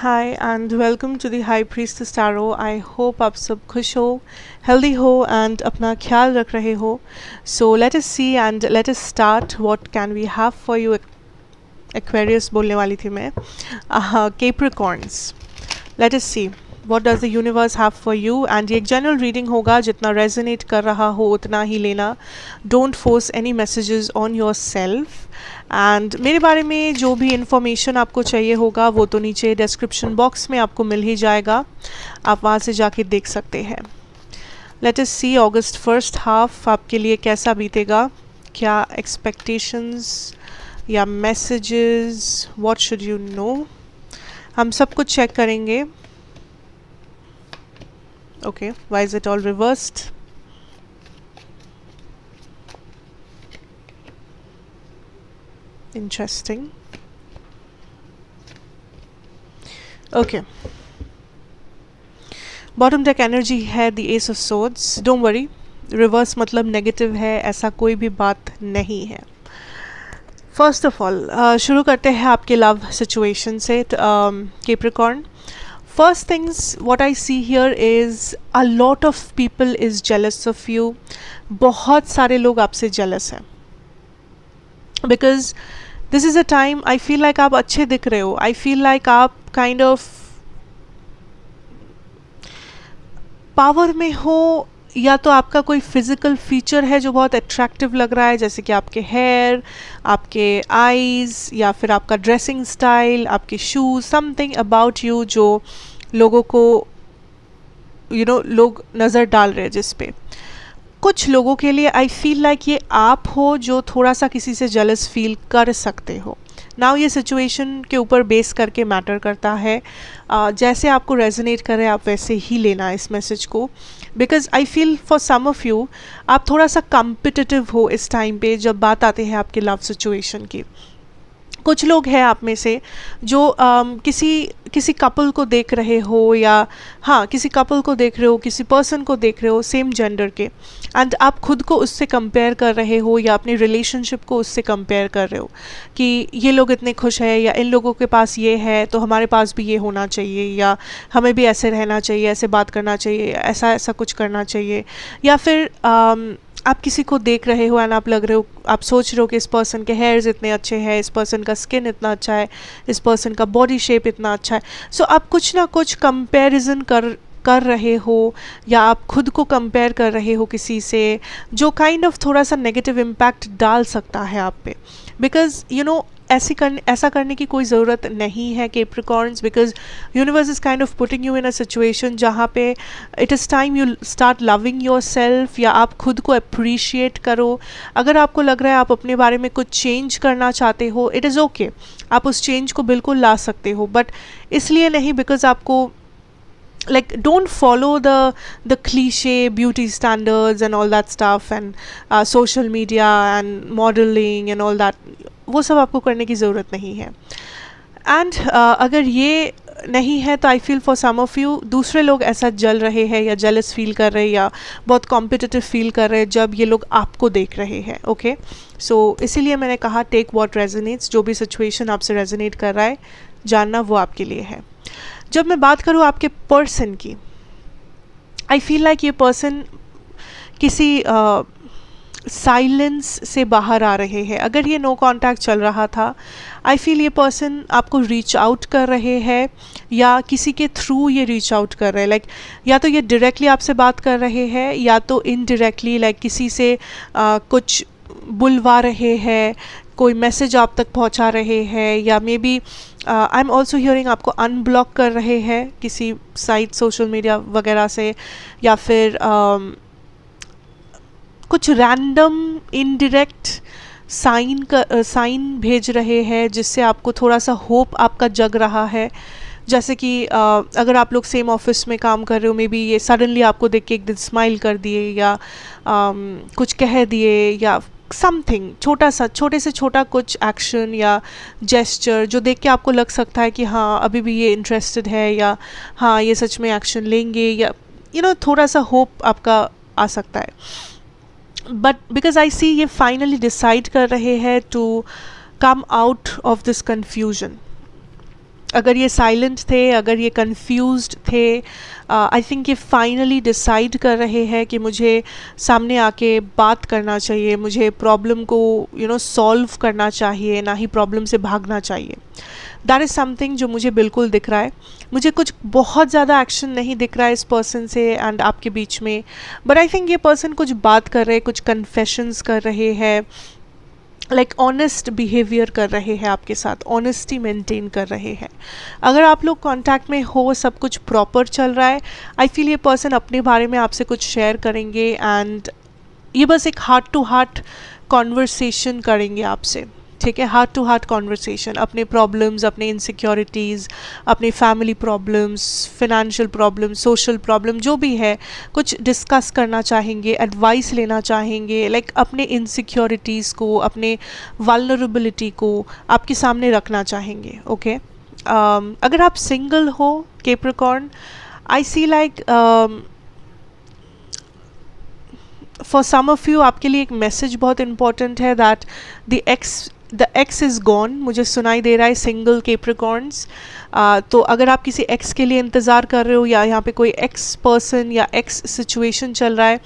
Hi and welcome to the high priest स्टारो I hope आप सब खुश हो हेल्दी हो एंड अपना ख्याल रख रहे हो so let us see and let us start what can we have for you Aquarius बोलने वाली थी मैं Capricorns let us see what does the universe have for you and ये एक जनरल रीडिंग होगा जितना रेजोनेट कर रहा हो उतना ही लेना don't force any messages on yourself and मेरे बारे में जो भी इंफॉर्मेशन आपको चाहिए होगा वो तो नीचे डिस्क्रिप्शन बॉक्स में आपको मिल ही जाएगा आप वहाँ से जाके देख सकते हैं let's see August first half आपके लिए कैसा बीतेगा क्या एक्सपेक्टेशंस या messages what should you know हम सब कुछ चेक करेंगे okay why is it all reversed interesting okay bottom deck energy है the ace of swords don't worry reverse मतलब नेगेटिव है ऐसा कोई भी बात नहीं है फर्स्ट ऑफ ऑल शुरू करते हैं आपके लव सिचुएशन से Capricorn uh, first things what I see here is a lot of people is jealous of you. बहुत सारे लोग आपसे jealous हैं because this is a time I feel like आप अच्छे दिख रहे हो I feel like आप kind of पावर में हो या तो आपका कोई फिज़िकल फीचर है जो बहुत अट्रैक्टिव लग रहा है जैसे कि आपके हेयर आपके आईज़ या फिर आपका ड्रेसिंग स्टाइल आपके शूज़ समथिंग अबाउट यू जो लोगों को यू you नो know, लोग नज़र डाल रहे हैं जिस पे कुछ लोगों के लिए आई फील लाइक ये आप हो जो थोड़ा सा किसी से जलस फील कर सकते हो नाउ ये सिचुएशन के ऊपर बेस करके मैटर करता है uh, जैसे आपको रेजोनेट करे आप वैसे ही लेना इस मैसेज को because I feel for some of you आप थोड़ा सा कम्पिटिटिव हो इस टाइम पे जब बात आती है आपके लव सिचुएशन की कुछ लोग हैं आप में से जो um, किसी किसी कपल को देख रहे हो या हाँ किसी कपल को देख रहे हो किसी पर्सन को देख रहे हो सेम जेंडर के एंड आप खुद को उससे कंपेयर कर रहे हो या अपने रिलेशनशिप को उससे कंपेयर कर रहे हो कि ये लोग इतने खुश हैं या इन लोगों के पास ये है तो हमारे पास भी ये होना चाहिए या हमें भी ऐसे रहना चाहिए ऐसे बात करना चाहिए ऐसा ऐसा कुछ करना चाहिए या फिर um, आप किसी को देख रहे हो एंड आप लग रहे हो आप सोच रहे हो कि इस पर्सन के हेयर्स इतने अच्छे हैं इस पर्सन का स्किन इतना अच्छा है इस पर्सन का बॉडी शेप इतना अच्छा है सो so, आप कुछ ना कुछ कंपैरिजन कर कर रहे हो या आप खुद को कंपेयर कर रहे हो किसी से जो काइंड kind ऑफ of थोड़ा सा नेगेटिव इम्पैक्ट डाल सकता है आप पे बिकॉज़ यू नो ऐसी कर ऐसा करने की कोई ज़रूरत नहीं है Capricorns because universe is kind of putting you in a situation जहाँ पे it is time you start loving yourself या आप खुद को अप्रिशिएट करो अगर आपको लग रहा है आप अपने बारे में कुछ चेंज करना चाहते हो इट इज़ ओके आप उस चेंज को बिल्कुल ला सकते हो बट इसलिए नहीं बिकॉज आपको like don't follow the the cliche beauty standards and all that stuff and uh, social media and modeling and all that वो सब आपको करने की ज़रूरत नहीं है एंड uh, अगर ये नहीं है तो I feel for some of you दूसरे लोग ऐसा जल रहे हैं या जेलस फील कर रहे हैं या बहुत कॉम्पिटिटिव फील कर रहे हैं जब ये लोग आपको देख रहे हैं ओके सो इसीलिए मैंने कहा टेक वॉट रेजोनेट्स जो भी सिचुएशन आपसे रेजोनेट कर रहा है जानना वो आपके लिए है जब मैं बात करूँ आपके पर्सन की आई फील लाइक ये पर्सन किसी uh, साइलेंस से बाहर आ रहे हैं अगर ये नो कांटेक्ट चल रहा था आई फील ये पर्सन आपको रीच आउट कर रहे हैं या किसी के थ्रू ये रीच आउट कर रहे हैं लाइक like, या तो ये डायरेक्टली आपसे बात कर रहे हैं या तो इनडायरेक्टली लाइक like, किसी से आ, कुछ बुलवा रहे हैं कोई मैसेज आप तक पहुंचा रहे हैं या maybe I am also hearing आपको अनब्लॉक कर रहे हैं किसी साइट सोशल मीडिया वगैरह से या फिर uh, कुछ रैंडम इनडिरेक्ट साइन का साइन भेज रहे हैं जिससे आपको थोड़ा सा होप आपका जग रहा है जैसे कि uh, अगर आप लोग सेम ऑफिस में काम कर रहे हो मे बी ये सडनली आपको देख के एक दिन स्माइल कर दिए या um, कुछ कह दिए या समथिंग छोटा सा छोटे से छोटा कुछ एक्शन या जेस्चर जो देख के आपको लग सकता है कि हाँ अभी भी ये इंटरेस्टेड है या हाँ ये सच में एक्शन लेंगे या यू you नो know, थोड़ा सा होप आपका आ सकता है बट बिकॉज आई सी ये फाइनली डिसाइड कर रहे हैं to come out of this confusion अगर ये साइलेंट थे अगर ये कन्फ्यूज थे आई uh, थिंक ये फाइनली डिसाइड कर रहे हैं कि मुझे सामने आके बात करना चाहिए मुझे प्रॉब्लम को यू नो सॉल्व करना चाहिए ना ही प्रॉब्लम से भागना चाहिए दैट इज़ समथिंग जो मुझे बिल्कुल दिख रहा है मुझे कुछ बहुत ज़्यादा एक्शन नहीं दिख रहा है इस पर्सन से एंड आपके बीच में बट आई थिंक ये पर्सन कुछ बात कर रहे कुछ कन्फेशंस कर रहे हैं लाइक ऑनेस्ट बिहेवियर कर रहे हैं आपके साथ ऑनेस्टी मेंटेन कर रहे हैं अगर आप लोग कांटेक्ट में हो सब कुछ प्रॉपर चल रहा है आई फील ये पर्सन अपने बारे में आपसे कुछ शेयर करेंगे एंड ये बस एक हार्ट टू हार्ट कॉन्वर्सेशन करेंगे आपसे ठीक है हार्ट टू हार्ट कॉन्वर्सेशन अपने प्रॉब्लम्स अपने इनसिक्योरिटीज़ अपने family problems financial problem social problem जो भी है कुछ डिस्कस करना चाहेंगे एडवाइस लेना चाहेंगे लाइक like अपने इनसिक्योरिटीज़ को अपने वालनरेबिलिटी को आपके सामने रखना चाहेंगे ओके okay? um, अगर आप सिंगल हो Capricorn I see like for some of you आपके लिए एक मैसेज बहुत इंपॉर्टेंट है that the ex the ex is gone मुझे सुनाई दे रहा है सिंगल केप्रिकॉर्न्स तो अगर आप किसी एक्स के लिए इंतज़ार कर रहे हो या यहाँ पे कोई एक्स पर्सन या एक्स सिचुएशन चल रहा है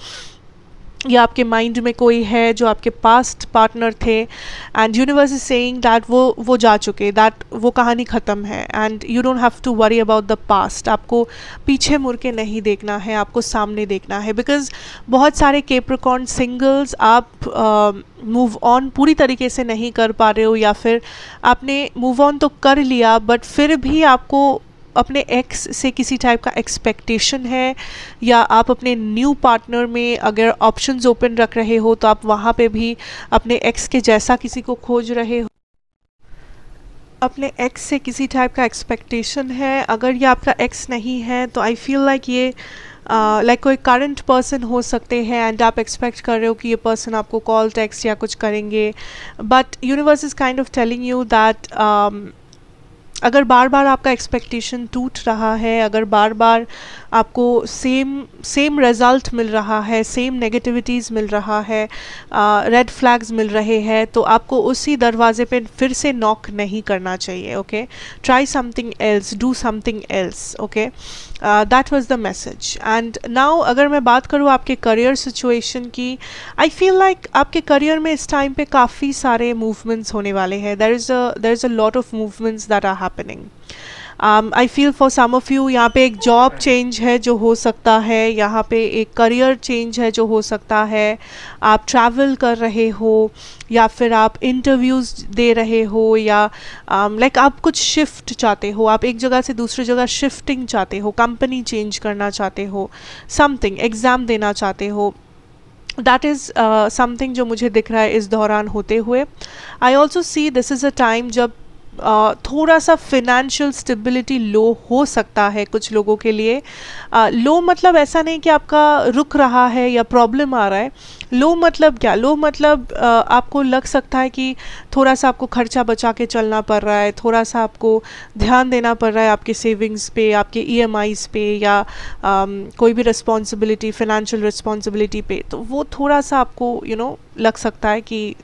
या आपके माइंड में कोई है जो आपके पास्ट पार्टनर थे and universe is saying that वो वो जा चुके दैट वो कहानी ख़त्म है and you don't have to worry about the past आपको पीछे मुड़ के नहीं देखना है आपको सामने देखना है बिकॉज बहुत सारे केप्रकॉन सिंगल्स आप मूव uh, ऑन पूरी तरीके से नहीं कर पा रहे हो या फिर आपने मूव ऑन तो कर लिया बट फिर भी आपको अपने एक्स से किसी टाइप का एक्सपेक्टेशन है या आप अपने न्यू पार्टनर में अगर ऑप्शंस ओपन रख रहे हो तो आप वहाँ पे भी अपने एक्स के जैसा किसी को खोज रहे हो अपने एक्स से किसी टाइप का एक्सपेक्टेशन है अगर ये आपका एक्स नहीं है तो आई फील लाइक ये लाइक uh, like कोई करंट पर्सन हो सकते हैं एंड आप एक्सपेक्ट कर रहे हो कि ये पर्सन आपको कॉल टेक्स्ट या कुछ करेंगे but universe is kind of telling you that अगर बार बार आपका एक्सपेक्टेशन टूट रहा है अगर बार बार आपको सेम सेम रिज़ल्ट मिल रहा है सेम नेगेटिविटीज़ मिल रहा है रेड फ्लैग्स मिल रहे हैं तो आपको उसी दरवाज़े पे फिर से नॉक नहीं करना चाहिए okay try something else do something else okay that was the message and now अगर मैं बात करूँ आपके करियर सिचुएशन की आई फील लाइक आपके करियर में इस टाइम पे काफ़ी सारे मूवमेंट्स होने वाले हैं there is a there is a lot of movements that are happening I feel for some of you यहाँ पे एक जॉब चेंज है जो हो सकता है यहाँ पे एक करियर चेंज है जो हो सकता है आप ट्रैवल कर रहे हो या फिर आप इंटरव्यूज़ दे रहे हो या लाइक um, आप कुछ शिफ्ट चाहते हो आप एक जगह से दूसरी जगह शिफ्टिंग चाहते हो कंपनी चेंज करना चाहते हो समथिंग एग्ज़ाम देना चाहते हो दैट इज़ समथिंग जो मुझे दिख रहा है इस दौरान होते हुए I also see this is a time जब थोड़ा सा फिनेंशियल स्टेबिलिटी लो हो सकता है कुछ लोगों के लिए लो मतलब ऐसा नहीं कि आपका रुक रहा है या प्रॉब्लम आ रहा है लो मतलब क्या लो मतलब आपको लग सकता है कि थोड़ा सा आपको खर्चा बचा के चलना पड़ रहा है थोड़ा सा आपको ध्यान देना पड़ रहा है आपके सेविंग्स पे आपके ई e पे या कोई भी रिस्पॉन्सिबिलिटी फिनेंशियल रिस्पॉन्सिबिलिटी पे तो वो थोड़ा सा आपको यू you नो know, लग सकता है कि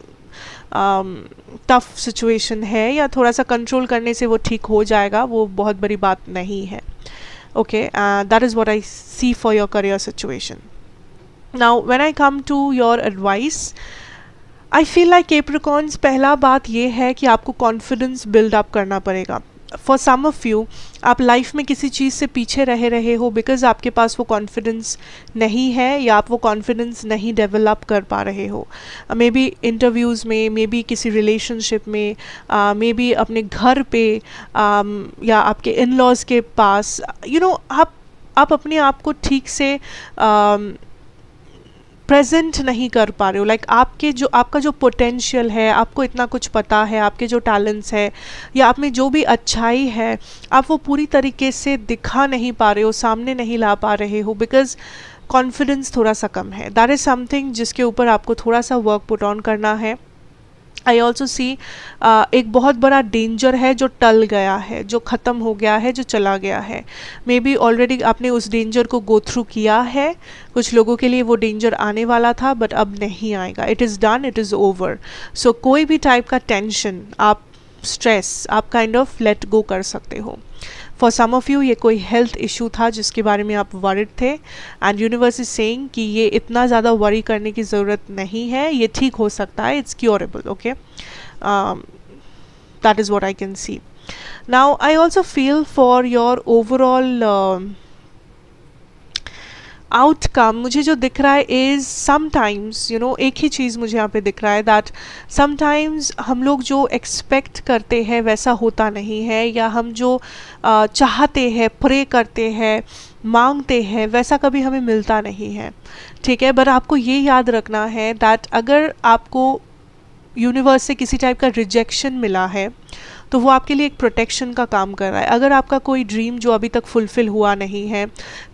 टफ़ um, सिचुएशन है या थोड़ा सा कंट्रोल करने से वो ठीक हो जाएगा वो बहुत बड़ी बात नहीं है okay that is what I see for your career situation now when I come to your advice I feel like Capricorns पहला बात यह है कि आपको कॉन्फिडेंस बिल्डअप करना पड़ेगा फॉर सम ऑफ़ यू आप लाइफ में किसी चीज़ से पीछे रह रहे हो बिकॉज़ आपके पास वो कॉन्फिडेंस नहीं है या आप वो कॉन्फिडेंस नहीं डेवलप कर पा रहे हो मे बी इंटरव्यूज़ में मे बी किसी रिलेशनशिप में मे uh, बी अपने घर पे um, या आपके इन लॉज़ के पास यू you नो know, आप आप अपने आप को ठीक से uh, प्रेजेंट नहीं कर पा रहे हो लाइक like, आपके जो आपका जो पोटेंशियल है आपको इतना कुछ पता है आपके जो टैलेंट्स है या आप में जो भी अच्छाई है आप वो पूरी तरीके से दिखा नहीं पा रहे हो सामने नहीं ला पा रहे हो बिकॉज़ कॉन्फिडेंस थोड़ा सा कम है दैट इज़ समथिंग जिसके ऊपर आपको थोड़ा सा वर्क पुट ऑन करना है आई ऑल्सो सी एक बहुत बड़ा डेंजर है जो टल गया है जो ख़त्म हो गया है जो चला गया है मे बी ऑलरेडी आपने उस डेंजर को गो थ्रू किया है कुछ लोगों के लिए वो डेंजर आने वाला था बट अब नहीं आएगा it is done it is over so कोई भी टाइप का टेंशन आप स्ट्रेस आप काइंड ऑफ लेट गो कर सकते हो फॉर सम ऑफ़ यू ये कोई हेल्थ इशू था जिसके बारे में आप वरिड थे एंड यूनिवर्स इज सेंग कि ये इतना ज़्यादा वरी करने की ज़रूरत नहीं है ये ठीक हो सकता है it's curable okay that is what I can see now I also feel for your overall outcome मुझे जो दिख रहा है इज़ समाइम्स यू नो एक ही चीज़ मुझे यहाँ पे दिख रहा है दैट समटाइम्स हम लोग जो एक्सपेक्ट करते हैं वैसा होता नहीं है या हम जो uh, चाहते हैं प्रे करते हैं मांगते हैं वैसा कभी हमें मिलता नहीं है ठीक है बट आपको ये याद रखना है दैट अगर आपको यूनिवर्स से किसी टाइप का रिजेक्शन मिला है तो वो आपके लिए एक प्रोटेक्शन का काम कर रहा है अगर आपका कोई ड्रीम जो अभी तक फुलफ़िल हुआ नहीं है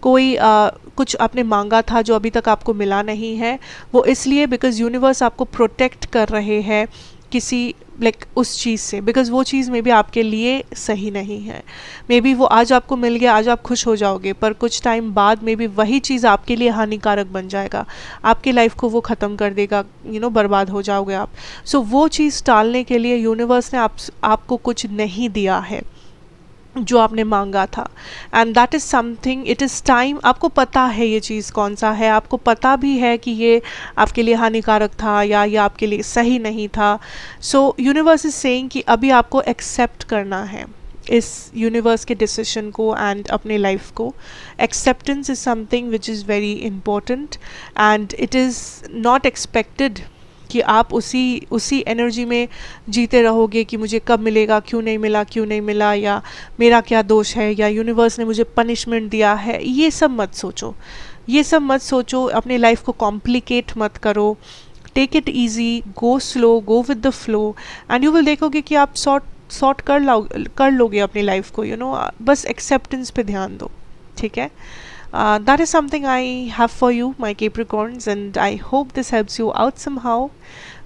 कोई आ, कुछ आपने मांगा था जो अभी तक आपको मिला नहीं है वो इसलिए बिकॉज़ यूनिवर्स आपको प्रोटेक्ट कर रहे हैं किसी लाइक like, उस चीज़ से बिकॉज वो चीज़ मे बी आपके लिए सही नहीं है मे बी वो आज आपको मिल गया आज आप खुश हो जाओगे पर कुछ टाइम बाद मे बी वही चीज़ आपके लिए हानिकारक बन जाएगा आपकी लाइफ को वो ख़त्म कर देगा यू you नो know, बर्बाद हो जाओगे आप सो so, वो चीज़ टालने के लिए यूनिवर्स ने आप आपको कुछ नहीं दिया है जो आपने मांगा था and that is something it is time आपको पता है ये चीज़ कौन सा है आपको पता भी है कि ये आपके लिए हानिकारक था या ये आपके लिए सही नहीं था सो यूनिवर्स इज़ सेइंग कि अभी आपको एक्सेप्ट करना है इस यूनिवर्स के डिसीजन को एंड अपने लाइफ को acceptance is something which is very important and it is not expected कि आप उसी उसी एनर्जी में जीते रहोगे कि मुझे कब मिलेगा क्यों नहीं मिला क्यों नहीं मिला या मेरा क्या दोष है या यूनिवर्स ने मुझे पनिशमेंट दिया है ये सब मत सोचो ये सब मत सोचो अपने लाइफ को कॉम्प्लिकेट मत करो take it easy go slow go with the flow and you will देखोगे कि आप शॉर्ट सॉर्ट कर लाओ कर लोगे अपनी लाइफ को यू you नो know? बस एक्सेप्टेंस पे ध्यान दो ठीक है uh, that is something I have for you my Capricorns and I hope this helps you out somehow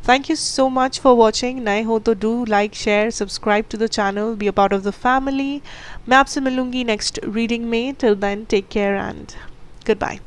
thank you so much for watching नए ho, to do like share subscribe to the channel be a part of the family मैं next reading में till then take care and goodbye